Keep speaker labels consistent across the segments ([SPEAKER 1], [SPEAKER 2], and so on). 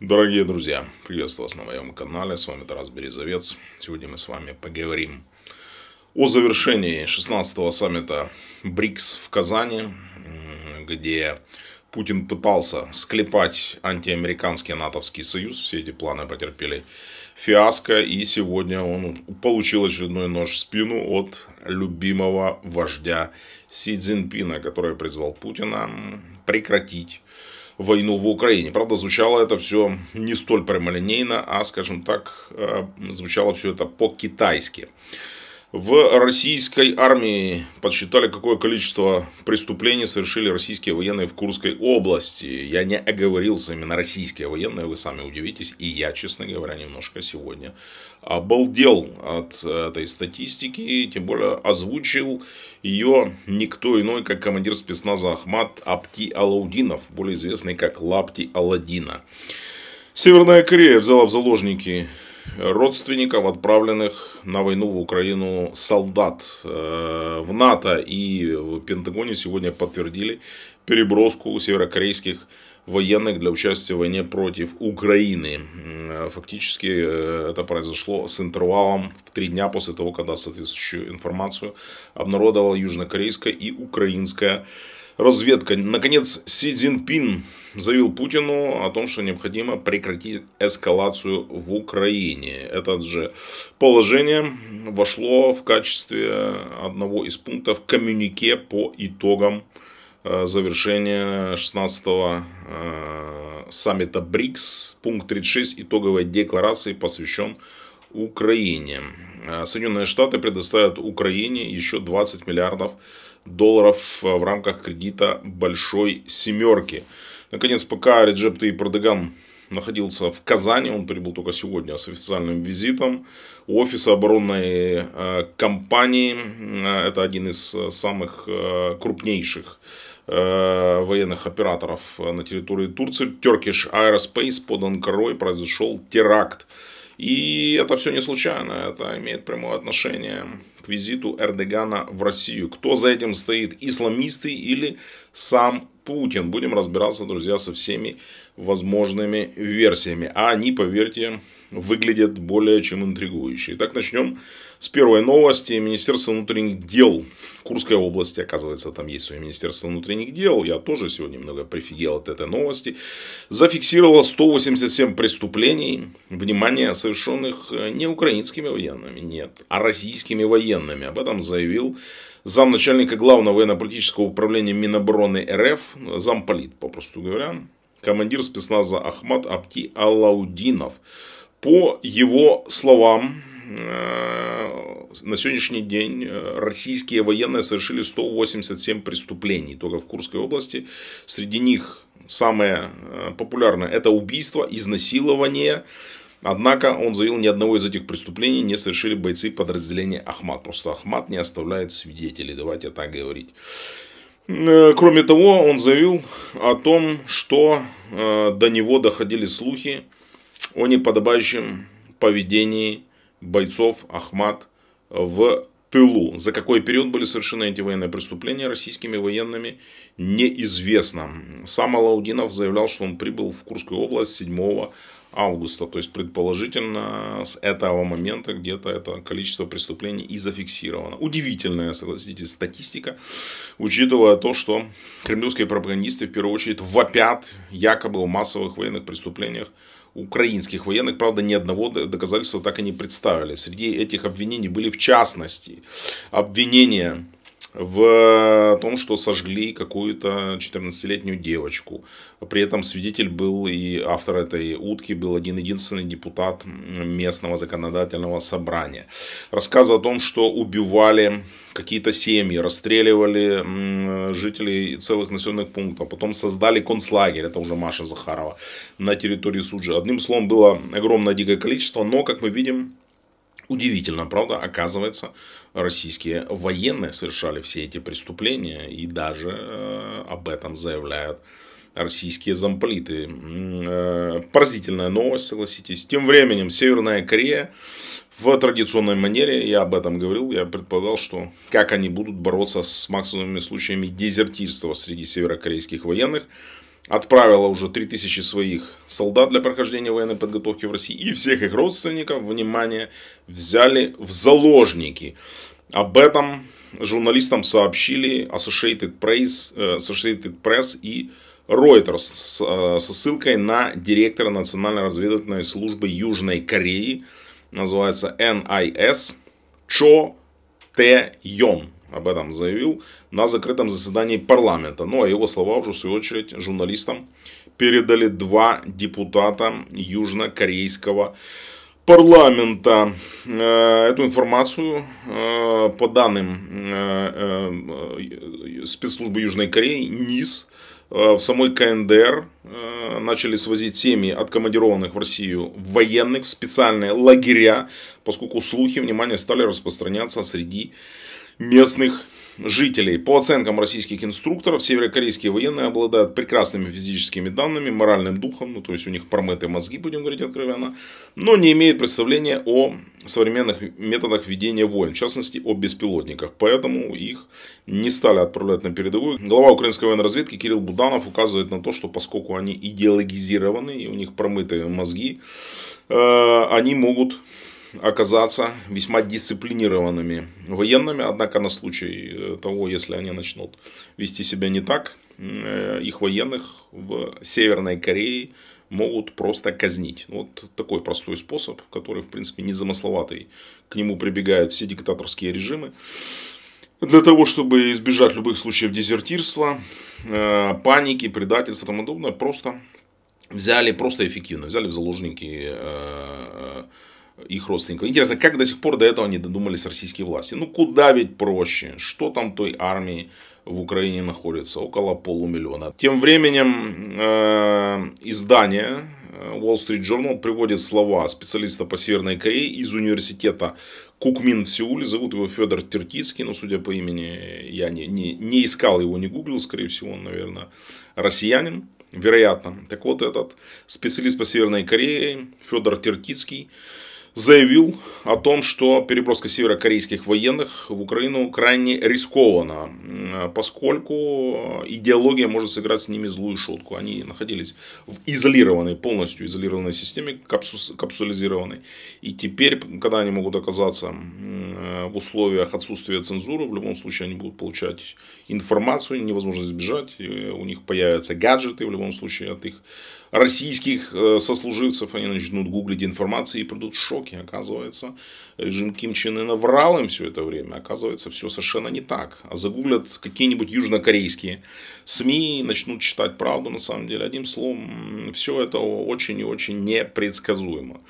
[SPEAKER 1] Дорогие друзья, приветствую вас на моем канале, с вами Тарас Березовец. Сегодня мы с вами поговорим о завершении 16-го саммита БРИКС в Казани, где Путин пытался склепать антиамериканский натовский союз. Все эти планы потерпели фиаско, и сегодня он получил очередной нож в спину от любимого вождя Си Цзиньпина, который призвал Путина прекратить войну в Украине. Правда, звучало это все не столь прямолинейно, а, скажем так, э, звучало все это по-китайски в российской армии подсчитали, какое количество преступлений совершили российские военные в Курской области. Я не оговорился, именно российские военные, вы сами удивитесь. И я, честно говоря, немножко сегодня обалдел от этой статистики. тем более озвучил ее никто иной, как командир спецназа Ахмат Апти Алаудинов, более известный как Лапти Аладдина. Северная Корея взяла в заложники родственников отправленных на войну в Украину солдат. Э, в НАТО и в Пентагоне сегодня подтвердили переброску северокорейских военных для участия в войне против Украины. Фактически э, это произошло с интервалом в три дня после того, когда соответствующую информацию обнародовала южнокорейская и украинская Разведка. Наконец, Си Цзиньпин заявил Путину о том, что необходимо прекратить эскалацию в Украине. Это же положение вошло в качестве одного из пунктов коммюнике по итогам э, завершения 16-го э, саммита БРИКС. Пункт 36 итоговой декларации посвящен Украине. Э, Соединенные Штаты предоставят Украине еще 20 миллиардов долларов долларов э, в рамках кредита «Большой семерки». Наконец, пока Реджеп Таип Эрдоган находился в Казани, он прибыл только сегодня с официальным визитом у офиса оборонной э, компании. Э, это один из самых крупнейших военных операторов на территории Турции. Turkish Aerospace под Анкарой произошел теракт. И это все не случайно, это имеет прямое отношение к визиту Эрдогана в Россию. Кто за этим стоит, исламисты или сам Путин? Будем разбираться, друзья, со всеми возможными версиями. А они, поверьте, выглядят более чем интригующе. Итак, начнем с первой новости. Министерство внутренних дел Курской области, оказывается, там есть свое Министерство внутренних дел. Я тоже сегодня много прифигел от этой новости. Зафиксировало 187 преступлений, внимание, совершенных э, не украинскими военными, нет, а российскими военными. Об этом заявил замначальника главного военно-политического управления Минобороны РФ, э, замполит, попросту говоря, командир спецназа Ахмад Апти Алаудинов. По его словам, э, на сегодняшний день э, российские военные совершили 187 преступлений только в Курской области. Среди них самое э, популярное – это убийство, изнасилование. Однако, он заявил, ни одного из этих преступлений не совершили бойцы подразделения Ахмат. Просто Ахмат не оставляет свидетелей, давайте так говорить. Э, кроме того, он заявил о том, что э, до него доходили слухи о неподобающем поведении бойцов Ахмат в тылу. За какой период были совершены эти военные преступления российскими военными, неизвестно. Сам Алаудинов заявлял, что он прибыл в Курскую область 7 августа. То есть, предположительно, с этого момента где-то это количество преступлений и зафиксировано. Удивительная, согласитесь, статистика, учитывая то, что кремлевские пропагандисты в первую очередь вопят якобы о массовых военных преступлениях украинских военных, правда, ни одного доказательства так и не представили. Среди этих обвинений были в частности обвинения в том, что сожгли какую-то 14-летнюю девочку. При этом свидетель был и автор этой утки, был один-единственный депутат местного законодательного собрания. Рассказы о том, что убивали какие-то семьи, расстреливали жителей целых населенных пунктов, а потом создали концлагерь, это уже Маша Захарова, на территории Суджи. Одним словом, было огромное дикое количество, но, как мы видим, Удивительно, правда, оказывается, российские военные совершали все эти преступления и даже э, об этом заявляют российские замполиты. Э, поразительная новость, согласитесь. Тем временем Северная Корея в традиционной манере, я об этом говорил, я предполагал, что как они будут бороться с максимумными случаями дезертирства среди северокорейских военных – отправила уже 3000 своих солдат для прохождения военной подготовки в России. И всех их родственников, внимание, взяли в заложники. Об этом журналистам сообщили Associated Press, э, Associated Press и Reuters э, со ссылкой на директора Национальной разведывательной службы Южной Кореи, называется NIS, а Чо Тэ Йон об этом заявил на закрытом заседании парламента. Ну а его слова уже в свою очередь журналистам передали два депутата южнокорейского парламента. Э, эту информацию э, по данным э, спецслужбы Южной Кореи НИС в самой КНДР начали свозить семьи откомандированных в Россию военных в специальные лагеря, поскольку слухи, внимание, стали распространяться среди местных жителей. По оценкам российских инструкторов, северокорейские военные обладают прекрасными физическими данными, моральным духом, ну то есть у них промытые мозги, будем говорить откровенно, но не имеют представления о современных методах ведения войн, в частности о беспилотниках, поэтому их не стали отправлять на передовую. Глава украинской военной разведки Кирилл Буданов указывает на то, что поскольку они идеологизированы и у них промытые мозги, э, они могут оказаться весьма дисциплинированными военными, однако на случай э, того, если они начнут вести себя не так, э, их военных в Северной Корее могут просто казнить. Вот такой простой способ, который, в принципе, незамысловатый. К нему прибегают все диктаторские режимы. Для того, чтобы избежать любых случаев дезертирства, э, паники, предательства и тому подобное, просто взяли, просто эффективно, взяли в заложники их родственников. Интересно, как до сих пор до этого не додумались российские власти? Ну, куда ведь проще? Что там той армии в Украине находится? Около полумиллиона. Тем временем э, издание э, Wall Street Journal приводит слова специалиста по Северной Корее из университета Кукмин в Сеуле. Зовут его Федор Тертицкий, но судя по имени, я не, не, не искал его, не гуглил, скорее всего, он, наверное, россиянин. Вероятно. Так вот, этот специалист по Северной Корее Федор Тертицкий заявил о том, что переброска северокорейских военных в Украину крайне рискованна, поскольку э, идеология может сыграть с ними злую шутку. Они находились в изолированной, полностью изолированной системе, капсулизированной. И теперь, когда они могут оказаться э, в условиях отсутствия цензуры, в любом случае они будут получать информацию, невозможно сбежать, у них появятся гаджеты в любом случае от их российских э, сослуживцев, они начнут гуглить информацию и придут в шоке. Оказывается, режим Ким Чен Ына врал им все это время. Оказывается, все совершенно не так. А загуглят какие-нибудь южнокорейские СМИ, начнут читать правду на самом деле. Одним словом, все это очень и очень непредсказуемо.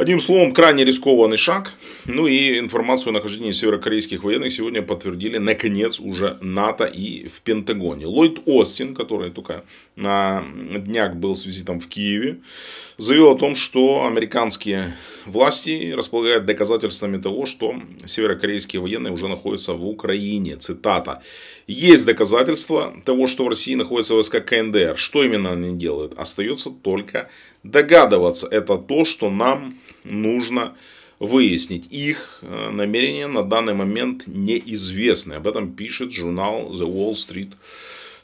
[SPEAKER 1] Одним словом, крайне рискованный шаг. Ну и информацию о нахождении северокорейских военных сегодня подтвердили, наконец, уже НАТО и в Пентагоне. Ллойд Остин, который только на днях был с визитом в Киеве, заявил о том, что американские власти располагают доказательствами того, что северокорейские военные уже находятся в Украине. Цитата. Есть доказательства того, что в России находятся войска КНДР. Что именно они делают? Остается только догадываться. Это то, что нам нужно выяснить. Их э, намерения на данный момент неизвестны. Об этом пишет журнал The Wall Street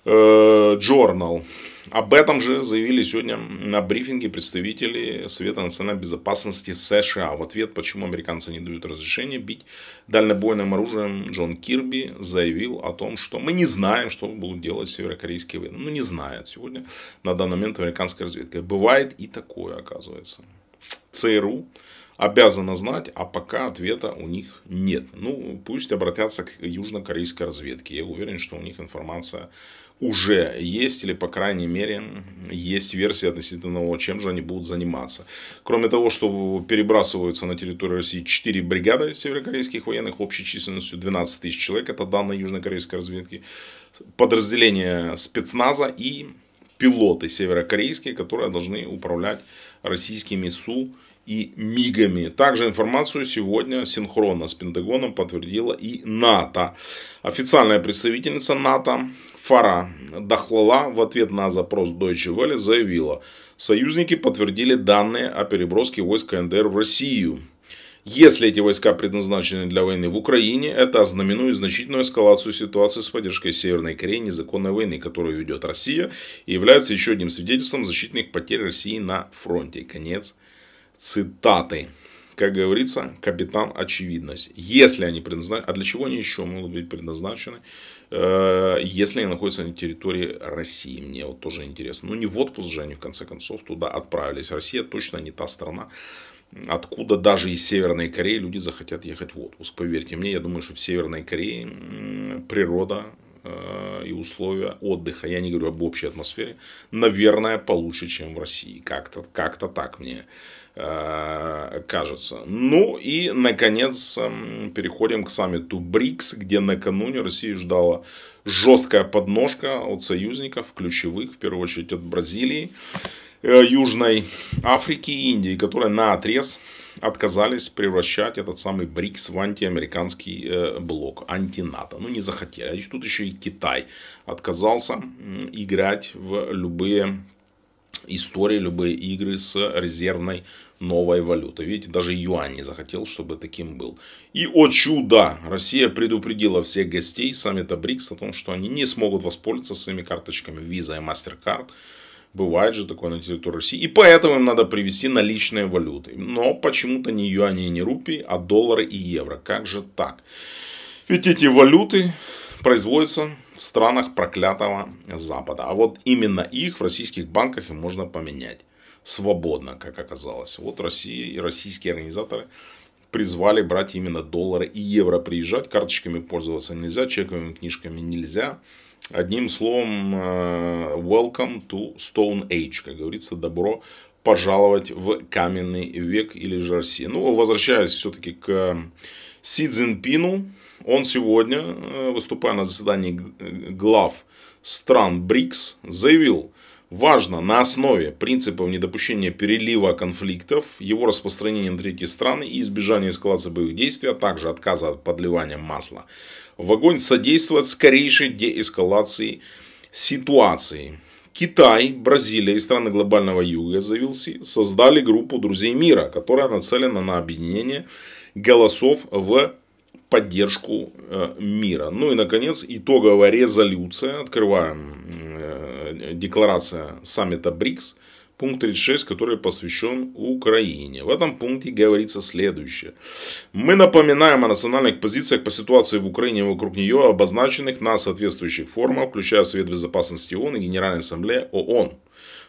[SPEAKER 1] э, Journal. Об этом же заявили сегодня на брифинге представители Совета национальной безопасности США в ответ, почему американцы не дают разрешения бить дальнобойным оружием. Джон Кирби заявил о том, что мы не знаем, что будут делать северокорейские военные. Ну, не знает сегодня на данный момент американская разведка. Бывает и такое, оказывается. ЦРУ обязана знать, а пока ответа у них нет. Ну, пусть обратятся к южнокорейской разведке. Я уверен, что у них информация уже есть, или, по крайней мере, есть версия относительно того, чем же они будут заниматься. Кроме того, что перебрасываются на территорию России 4 бригады северокорейских военных общей численностью 12 тысяч человек, это данные южнокорейской разведки, подразделения спецназа и пилоты северокорейские, которые должны управлять российскими СУ и МИГами. Также информацию сегодня синхронно с Пентагоном подтвердила и НАТО. Официальная представительница НАТО Фара Дахлала в ответ на запрос Deutsche Welle заявила, союзники подтвердили данные о переброске войск КНДР в Россию. Если эти войска предназначены для войны в Украине, это ознаменует значительную эскалацию ситуации с поддержкой Северной Кореи незаконной войны, которую ведет Россия, и является еще одним свидетельством значительных потерь России на фронте. Конец цитаты. Как говорится, капитан очевидность. Если они предназначены, а для чего они еще могут быть предназначены, э, если они находятся на территории России, мне вот тоже интересно. Ну не в отпуск же они в конце концов туда отправились. Россия точно не та страна, откуда даже из Северной Кореи люди захотят ехать в отпуск. Поверьте мне, я думаю, что в Северной Корее природа э, и условия отдыха, я не говорю об общей атмосфере, наверное, получше, чем в России. Как-то как так мне э, кажется. Ну и, наконец, эм, переходим к саммиту БРИКС, где накануне Россия ждала жесткая подножка от союзников, ключевых, в первую очередь от Бразилии. Э, Южной Африки и Индии, которые на отрез отказались превращать этот самый БРИКС в антиамериканский э, блок, антинато. Ну, не захотели. Значит, тут еще и Китай отказался играть в любые истории, любые игры с резервной новой валюты. Видите, даже юань не захотел, чтобы таким был. И, о чудо, Россия предупредила всех гостей саммита БРИКС о том, что они не смогут воспользоваться своими карточками Visa и MasterCard Бывает же такое на территории России. И поэтому им надо привести наличные валюты. Но почему-то не юани и не рупии, а доллары и евро. Как же так? Ведь эти валюты производятся в странах проклятого Запада. А вот именно их в российских банках и можно поменять. Свободно, как оказалось. Вот Россия и российские организаторы призвали брать именно доллары и евро. Приезжать карточками пользоваться нельзя, чековыми книжками нельзя. Одним словом, э, welcome to Stone Age, как говорится, добро пожаловать в каменный век или же Россия. Ну, возвращаясь все-таки к э, Си Цзиньпину, он сегодня, э, выступая на заседании глав стран БРИКС, заявил, Важно на основе принципов недопущения перелива конфликтов, его распространения на третьи страны и избежания эскалации боевых действий, а также отказа от подливания масла в огонь содействовать скорейшей деэскалации ситуации. Китай, Бразилия и страны глобального юга, заявил создали группу друзей мира, которая нацелена на объединение голосов в поддержку э, мира. Ну и, наконец, итоговая резолюция. Открываем э, Э, декларация саммита БРИКС, пункт 36, который посвящен Украине. В этом пункте говорится следующее. Мы напоминаем о национальных позициях по ситуации в Украине и вокруг нее, обозначенных на соответствующих форумах, включая Совет Безопасности ООН и Генеральной Ассамблея ООН.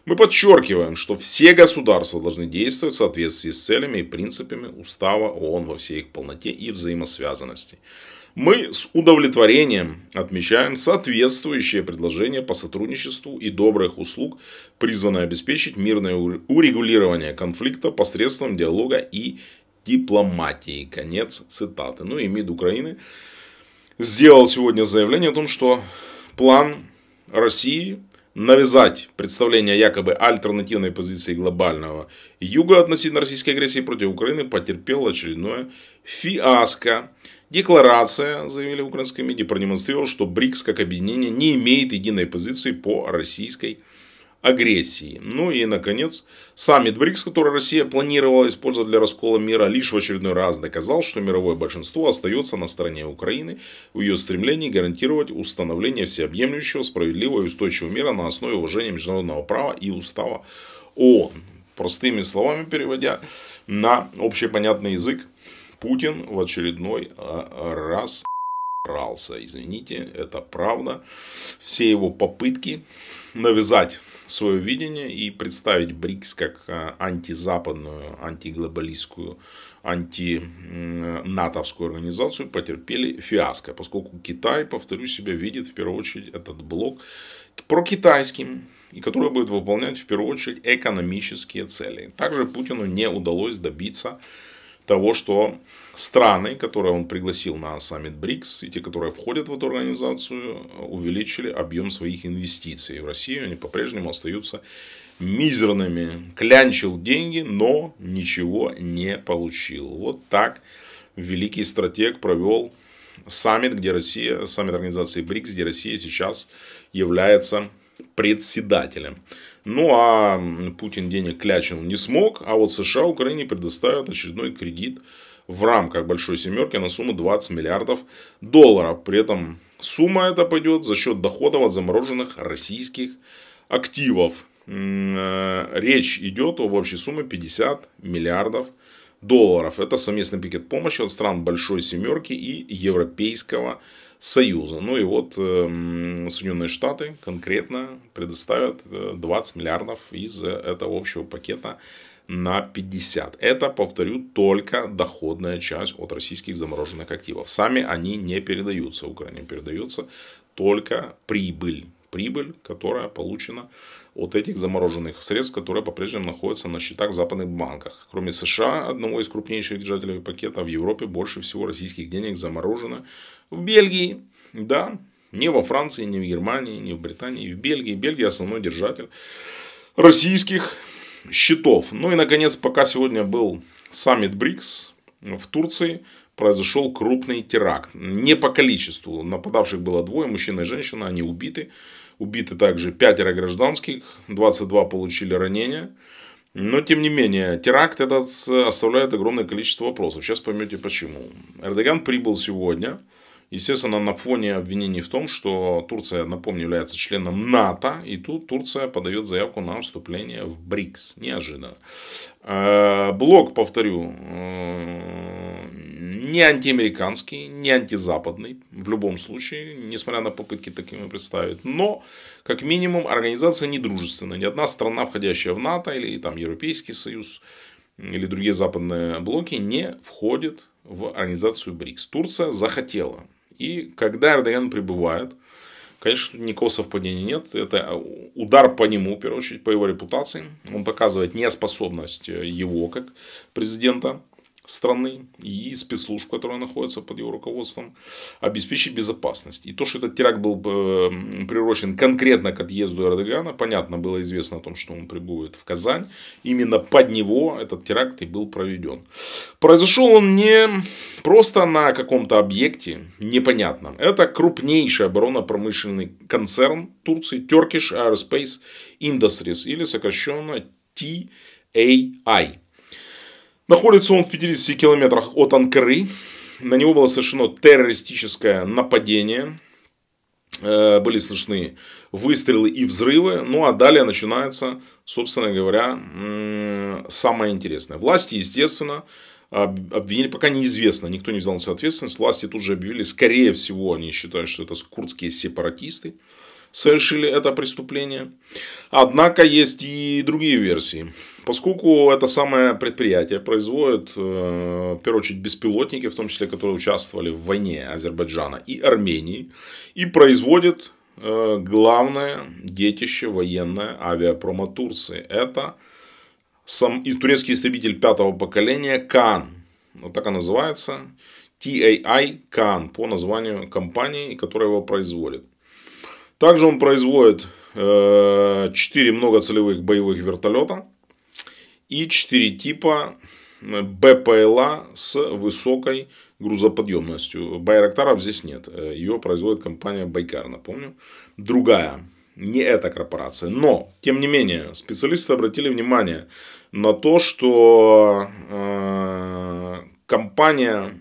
[SPEAKER 1] Мы подчеркиваем, что все государства должны действовать в соответствии с целями и принципами Устава ООН во всей их полноте и взаимосвязанности. Мы с удовлетворением отмечаем соответствующее предложение по сотрудничеству и добрых услуг, призванное обеспечить мирное урегулирование конфликта посредством диалога и дипломатии. Конец цитаты. Ну и МИД Украины сделал сегодня заявление о том, что план России навязать представление якобы альтернативной позиции глобального юга относительно российской агрессии против Украины потерпел очередное фиаско. Декларация, заявили в украинской медиа, продемонстрировала, что БРИКС как объединение не имеет единой позиции по российской агрессии агрессии. Ну и, наконец, саммит БРИКС, который Россия планировала использовать для раскола мира, лишь в очередной раз доказал, что мировое большинство остается на стороне Украины в ее стремлении гарантировать установление всеобъемлющего, справедливого и устойчивого мира на основе уважения международного права и устава ООН. Простыми словами переводя на общепонятный язык, Путин в очередной а, раз рался. Извините, это правда. Все его попытки навязать свое видение и представить БРИКС как э, антизападную, антиглобалистскую, антинатовскую организацию потерпели фиаско, поскольку Китай, повторю себя, видит в первую очередь этот блок прокитайским, и который будет выполнять в первую очередь экономические цели. Также Путину не удалось добиться того, что страны, которые он пригласил на саммит БРИКС, и те, которые входят в эту организацию, увеличили объем своих инвестиций в Россию. Они по-прежнему остаются мизерными. Клянчил деньги, но ничего не получил. Вот так великий стратег провел саммит, где Россия, саммит организации БРИКС, где Россия сейчас является председателем. Ну а Путин денег клячил не смог, а вот США Украине предоставят очередной кредит в рамках Большой Семерки на сумму 20 миллиардов долларов. При этом сумма эта пойдет за счет доходов от замороженных российских активов. Э, речь идет об общей сумме 50 миллиардов долларов долларов. Это совместный пакет помощи от стран Большой Семерки и Европейского Союза. Ну и вот эм, Соединенные Штаты конкретно предоставят 20 э, миллиардов из э, этого общего пакета на 50. Это, повторю, только доходная часть от российских замороженных активов. Сами они не передаются Украине, передается только прибыль. Прибыль, которая получена от этих замороженных средств, которые по-прежнему находятся на счетах в западных банках. Кроме США, одного из крупнейших держателей пакета, в Европе больше всего российских денег заморожено. В Бельгии, да, не во Франции, не в Германии, не в Британии, в Бельгии. Бельгия основной держатель российских счетов. Ну и, наконец, пока сегодня был саммит БРИКС в Турции, произошел крупный теракт. Не по количеству. Нападавших было двое, мужчина и женщина, они убиты. Убиты также пятеро гражданских, 22 получили ранения. Но, тем не менее, теракт этот оставляет огромное количество вопросов. Сейчас поймете почему. Эрдоган прибыл сегодня. Естественно, на фоне обвинений в том, что Турция, напомню, является членом НАТО, и тут Турция подает заявку на вступление в БРИКС. Неожиданно. Э, блок, повторю, э, не антиамериканский, не антизападный, в любом случае, несмотря на попытки такими представить. Но, как минимум, организация недружественная. Ни одна страна, входящая в НАТО или там, Европейский Союз, или другие западные блоки, не входит в организацию БРИКС. Турция захотела. И когда Эрдоган прибывает, конечно, никакого совпадения нет. Это удар по нему, в первую очередь, по его репутации. Он показывает неспособность его как президента страны и спецслужб, которая находится под его руководством, обеспечить безопасность. И то, что этот теракт был э, приурочен конкретно к отъезду Эрдогана, понятно, было известно о том, что он прибудет в Казань. Именно под него этот теракт и был проведен. Произошел он не просто на каком-то объекте непонятном. Это крупнейший оборонно-промышленный концерн Турции Turkish Aerospace Industries или сокращенно TAI. Находится он в 50 километрах от Анкары. На него было совершено террористическое нападение. Э, были слышны выстрелы и взрывы. Ну а далее начинается, собственно говоря, самое интересное. Власти, естественно, обвинили, пока неизвестно, никто не взял на себя ответственность. Власти тут же объявили, скорее всего, они считают, что это курдские сепаратисты совершили это преступление. Однако есть и другие версии. Поскольку это самое предприятие производит, э, в первую очередь, беспилотники, в том числе, которые участвовали в войне Азербайджана и Армении, и производит э, главное детище военное авиапрома Турции. Это сам и турецкий истребитель пятого поколения Кан. Вот так он называется. TAI а а Кан по названию компании, которая его производит. Также он производит 4 э, многоцелевых боевых вертолета и 4 типа э, БПЛА с высокой грузоподъемностью. Байрактаров здесь нет. Э, Ее производит компания Байкар, напомню. Другая, не эта корпорация. Но, тем не менее, специалисты обратили внимание на то, что э, компания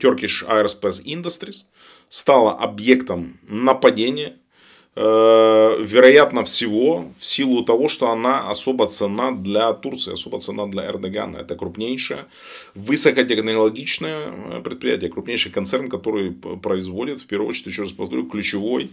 [SPEAKER 1] Turkish Aerospace Industries стала объектом нападения Э, вероятно всего, в силу того, что она особо цена для Турции, особо цена для Эрдогана. Это крупнейшее, высокотехнологичное э, предприятие, крупнейший концерн, который производит, в первую очередь, еще раз повторю, ключевой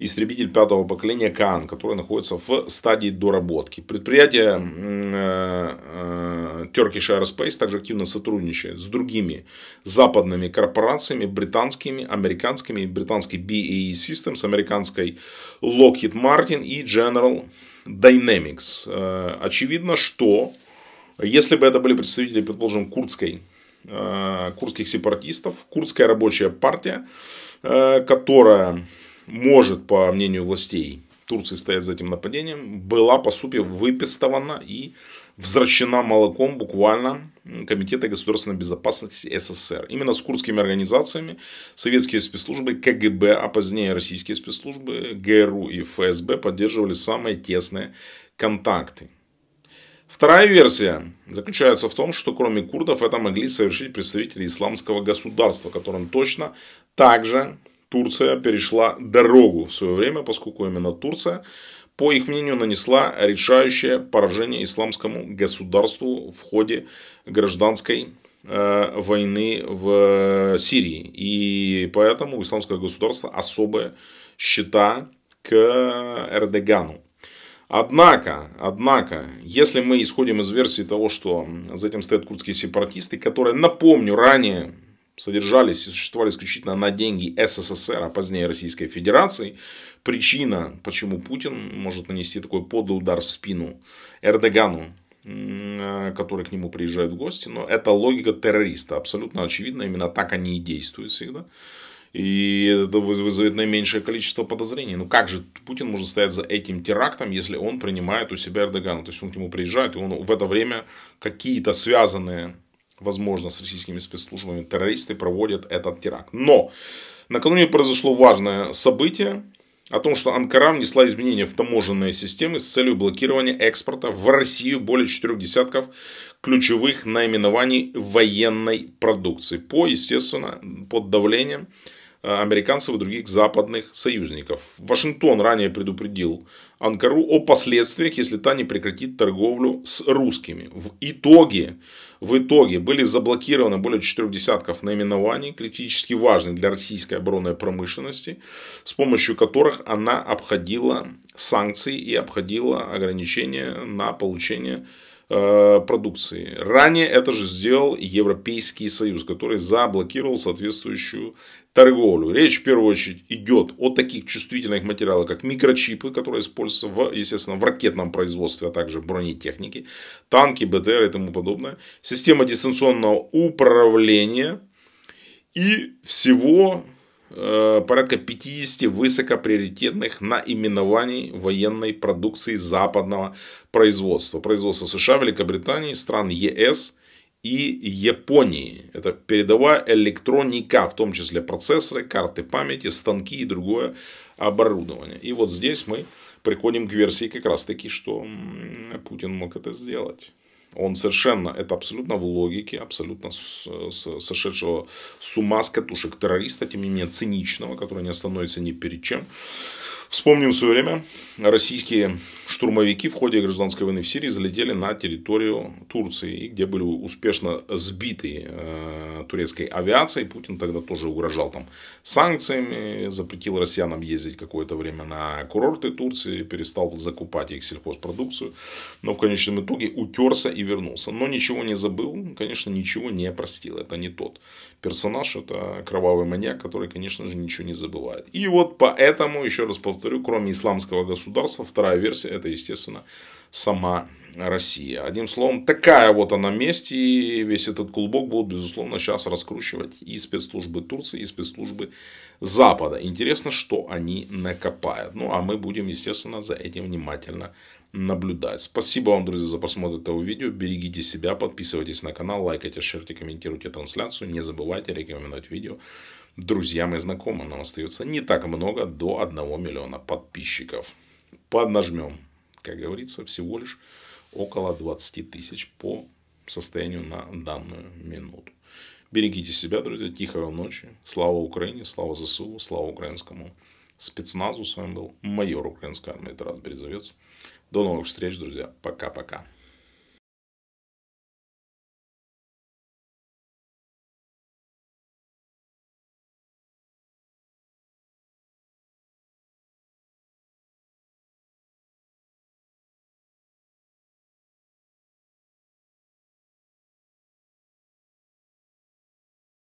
[SPEAKER 1] истребитель пятого поколения КАН, который находится в стадии доработки. Предприятие э, Turkish Aerospace также активно сотрудничает с другими западными корпорациями, британскими, американскими, британской BAE Systems, американской Lockheed Martin и General Dynamics. Э, очевидно, что если бы это были представители, предположим, курдской, э, курдских сепаратистов, курдская рабочая партия, э, которая может, по мнению властей Турции, стоять за этим нападением, была, по сути, выпестована и взращена молоком буквально Комитета государственной безопасности СССР. Именно с курдскими организациями советские спецслужбы КГБ, а позднее российские спецслужбы ГРУ и ФСБ поддерживали самые тесные контакты. Вторая версия заключается в том, что кроме курдов это могли совершить представители исламского государства, которым точно также Турция перешла дорогу в свое время, поскольку именно Турция по их мнению, нанесла решающее поражение исламскому государству в ходе гражданской э, войны в э, Сирии. И поэтому исламское государство особое счета к Эрдогану. Однако, однако, если мы исходим из версии того, что за этим стоят курдские сепаратисты, которые, напомню, ранее содержались и существовали исключительно на деньги СССР, а позднее Российской Федерации. Причина, почему Путин может нанести такой подлый удар в спину Эрдогану, э, который к нему приезжает в гости, но это логика террориста, абсолютно очевидно, именно так они и действуют всегда. И это вызовет наименьшее количество подозрений. Ну как же Путин может стоять за этим терактом, если он принимает у себя Эрдогана? То есть он к нему приезжает, и он в это время какие-то связанные возможно, с российскими спецслужбами террористы проводят этот теракт. Но накануне произошло важное событие о том, что Анкара внесла изменения в таможенные системы с целью блокирования экспорта в Россию более четырех десятков ключевых наименований военной продукции. По, естественно, под давлением Э, американцев и других западных союзников. Вашингтон ранее предупредил Анкару о последствиях, если та не прекратит торговлю с русскими. В итоге, в итоге были заблокированы более четырех десятков наименований, критически важных для российской оборонной промышленности, с помощью которых она обходила санкции и обходила ограничения на получение э, продукции. Ранее это же сделал Европейский Союз, который заблокировал соответствующую торговлю. Речь в первую очередь идет о таких чувствительных материалах, как микрочипы, которые используются, в, естественно, в ракетном производстве, а также бронетехники, танки, БТР и тому подобное. Система дистанционного управления и всего э, порядка 50 высокоприоритетных наименований военной продукции западного производства. Производство США, Великобритании, стран ЕС – и Японии. Это передовая электроника, в том числе процессоры, карты памяти, станки и другое оборудование. И вот здесь мы приходим к версии как раз таки, что Путин мог это сделать. Он совершенно, это абсолютно в логике, абсолютно с, с, сошедшего с ума с катушек террориста, тем не менее циничного, который не остановится ни перед чем. Вспомним в свое время, российские штурмовики в ходе гражданской войны в Сирии залетели на территорию Турции, где были успешно сбиты э, турецкой авиацией. Путин тогда тоже угрожал там санкциями, запретил россиянам ездить какое-то время на курорты Турции, перестал закупать их сельхозпродукцию, но в конечном итоге утерся и вернулся. Но ничего не забыл, конечно, ничего не простил. Это не тот персонаж, это кровавый маньяк, который, конечно же, ничего не забывает. И вот поэтому, еще раз повторю повторю, кроме исламского государства, вторая версия это, естественно, сама Россия. Одним словом, такая вот она месть, и весь этот клубок будут, безусловно, сейчас раскручивать и спецслужбы Турции, и спецслужбы Запада. Интересно, что они накопают. Ну, а мы будем, естественно, за этим внимательно наблюдать. Спасибо вам, друзья, за просмотр этого видео. Берегите себя, подписывайтесь на канал, лайкайте, шерьте, комментируйте трансляцию. Не забывайте рекомендовать видео друзьям и знакомым. Нам остается не так много, до 1 миллиона подписчиков. Поднажмем, как говорится, всего лишь около 20 тысяч по состоянию на данную минуту. Берегите себя, друзья. Тихой вам ночи. Слава Украине, слава ЗСУ, слава украинскому спецназу. С вами был майор украинской армии Тарас Березовец. До новых встреч, друзья. Пока-пока.